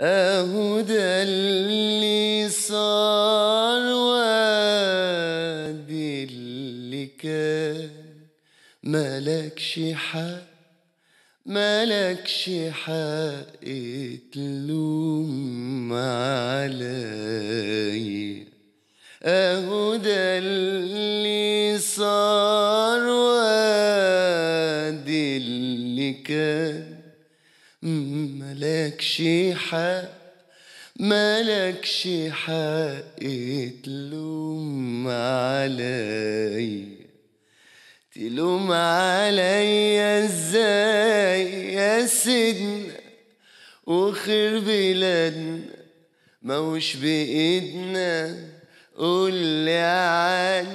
أهدى ده اللي صار وادي اللي كان ملكش حق ملكش حق تلوم عليا أهدى ده اللي صار وادي اللي كان ملكش حق ملكش حق تلوم عليا تلوم عليا ازاي يا سيدنا وخير بلادنا وش بإيدنا قول لي عن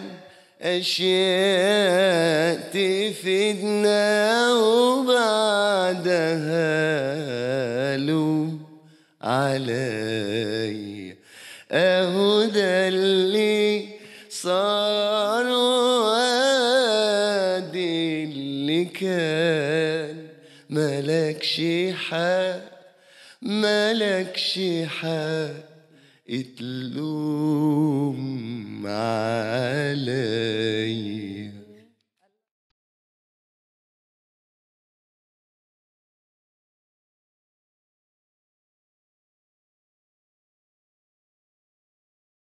أشياء تفيدنا وبا هالو علي أهدى اللي صار وادي اللي كان ملكش حق ملكش حق اتلوم علي